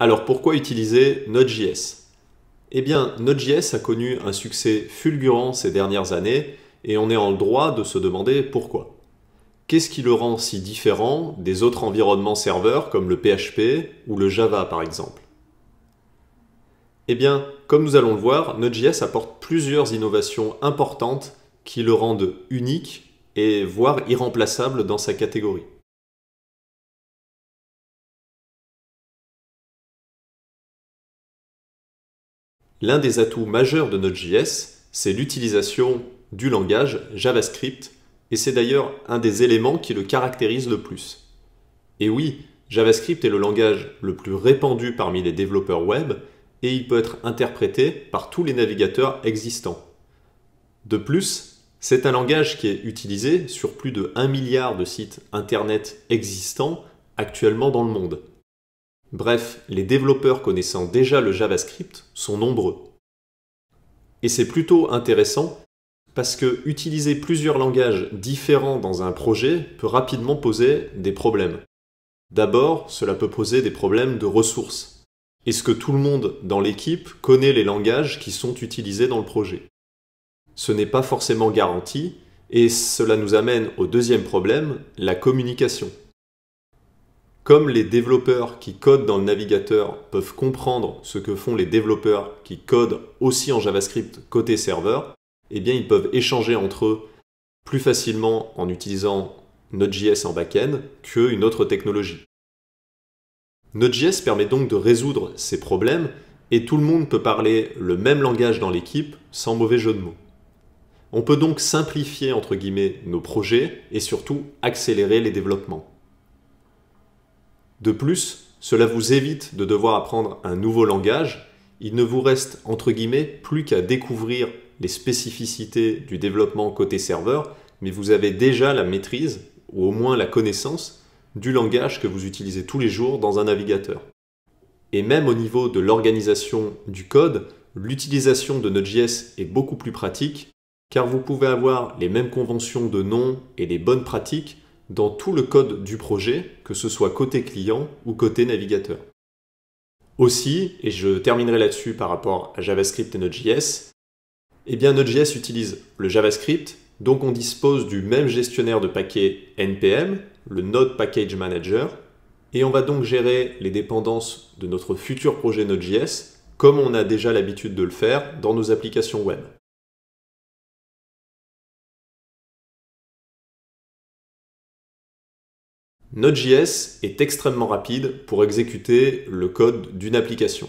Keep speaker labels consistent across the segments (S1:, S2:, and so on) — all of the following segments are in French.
S1: Alors pourquoi utiliser Node.js Eh bien, Node.js a connu un succès fulgurant ces dernières années et on est en droit de se demander pourquoi. Qu'est-ce qui le rend si différent des autres environnements serveurs comme le PHP ou le Java par exemple Eh bien, comme nous allons le voir, Node.js apporte plusieurs innovations importantes qui le rendent
S2: unique et voire irremplaçable dans sa catégorie. L'un des atouts majeurs de Node.js, c'est l'utilisation du langage
S1: JavaScript, et c'est d'ailleurs un des éléments qui le caractérise le plus. Et oui, JavaScript est le langage le plus répandu parmi les développeurs web, et il peut être interprété par tous les navigateurs existants. De plus, c'est un langage qui est utilisé sur plus de 1 milliard de sites Internet existants actuellement dans le monde. Bref, les développeurs connaissant déjà le JavaScript sont nombreux. Et c'est plutôt intéressant parce que utiliser plusieurs langages différents dans un projet peut rapidement poser des problèmes. D'abord, cela peut poser des problèmes de ressources. Est-ce que tout le monde dans l'équipe connaît les langages qui sont utilisés dans le projet Ce n'est pas forcément garanti, et cela nous amène au deuxième problème, la communication. Comme les développeurs qui codent dans le navigateur peuvent comprendre ce que font les développeurs qui codent aussi en JavaScript côté serveur, eh bien ils peuvent échanger entre eux plus facilement en utilisant Node.js en back-end qu'une autre technologie. Node.js permet donc de résoudre ces problèmes et tout le monde peut parler le même langage dans l'équipe sans mauvais jeu de mots. On peut donc simplifier entre guillemets nos projets et surtout accélérer les développements. De plus, cela vous évite de devoir apprendre un nouveau langage. Il ne vous reste entre guillemets plus qu'à découvrir les spécificités du développement côté serveur, mais vous avez déjà la maîtrise, ou au moins la connaissance, du langage que vous utilisez tous les jours dans un navigateur. Et même au niveau de l'organisation du code, l'utilisation de Node.js est beaucoup plus pratique, car vous pouvez avoir les mêmes conventions de noms et les bonnes pratiques dans tout le code du projet, que ce soit côté client ou côté navigateur. Aussi, et je terminerai là-dessus par rapport à JavaScript et Node.js, eh bien Node.js utilise le JavaScript, donc on dispose du même gestionnaire de paquets NPM, le Node Package Manager, et on va donc gérer les dépendances de notre futur projet Node.js comme on a déjà l'habitude
S2: de le faire dans nos applications web. Node.js est extrêmement rapide pour exécuter le code d'une application.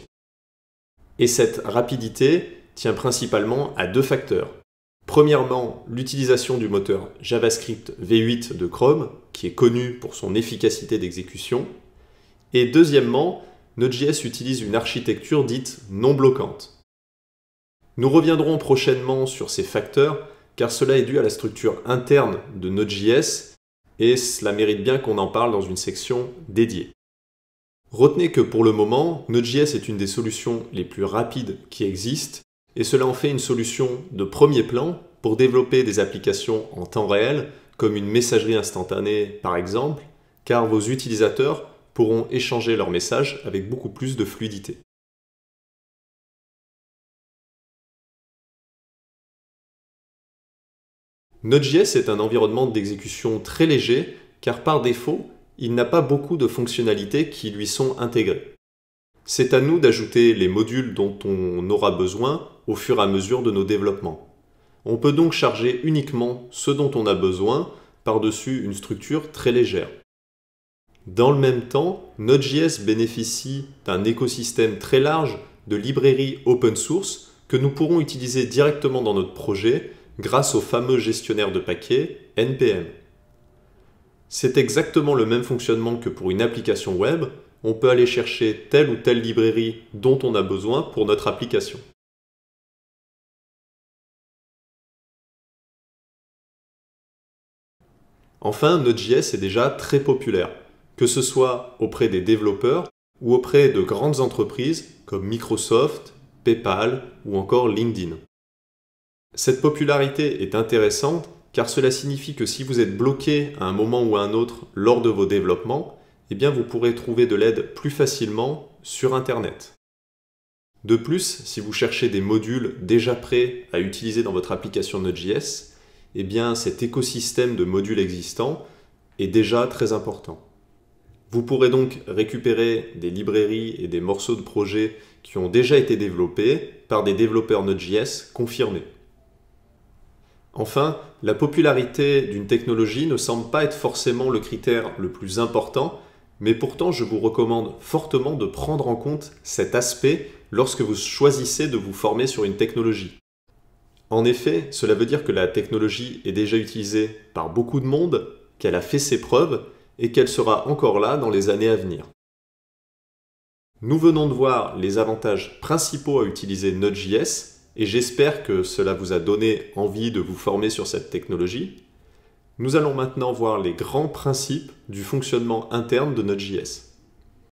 S2: Et cette
S1: rapidité tient principalement à deux facteurs. Premièrement, l'utilisation du moteur JavaScript V8 de Chrome, qui est connu pour son efficacité d'exécution. Et deuxièmement, Node.js utilise une architecture dite non bloquante. Nous reviendrons prochainement sur ces facteurs, car cela est dû à la structure interne de Node.js et cela mérite bien qu'on en parle dans une section dédiée. Retenez que pour le moment, Node.js est une des solutions les plus rapides qui existent, et cela en fait une solution de premier plan pour développer des applications en temps réel, comme une messagerie instantanée par exemple, car vos utilisateurs
S2: pourront échanger leurs messages avec beaucoup plus de fluidité. Node.js est un environnement d'exécution très léger car par défaut, il n'a pas beaucoup de
S1: fonctionnalités qui lui sont intégrées. C'est à nous d'ajouter les modules dont on aura besoin au fur et à mesure de nos développements. On peut donc charger uniquement ce dont on a besoin par-dessus une structure très légère. Dans le même temps, Node.js bénéficie d'un écosystème très large de librairies open source que nous pourrons utiliser directement dans notre projet grâce au fameux gestionnaire de paquets NPM. C'est exactement le même fonctionnement que pour une application
S2: web, on peut aller chercher telle ou telle librairie dont on a besoin pour notre application. Enfin, Node.js est déjà très populaire, que ce soit
S1: auprès des développeurs ou auprès de grandes entreprises comme Microsoft, PayPal ou encore LinkedIn. Cette popularité est intéressante car cela signifie que si vous êtes bloqué à un moment ou à un autre lors de vos développements, eh bien vous pourrez trouver de l'aide plus facilement sur Internet. De plus, si vous cherchez des modules déjà prêts à utiliser dans votre application Node.js, eh bien cet écosystème de modules existants est déjà très important. Vous pourrez donc récupérer des librairies et des morceaux de projets qui ont déjà été développés par des développeurs Node.js confirmés. Enfin, la popularité d'une technologie ne semble pas être forcément le critère le plus important, mais pourtant je vous recommande fortement de prendre en compte cet aspect lorsque vous choisissez de vous former sur une technologie. En effet, cela veut dire que la technologie est déjà utilisée par beaucoup de monde, qu'elle a fait ses preuves et qu'elle sera encore là dans les années à venir. Nous venons de voir les avantages principaux à utiliser Node.js et j'espère que cela vous a donné envie de vous former sur cette technologie.
S2: Nous allons maintenant voir les grands principes du fonctionnement interne de Node.js.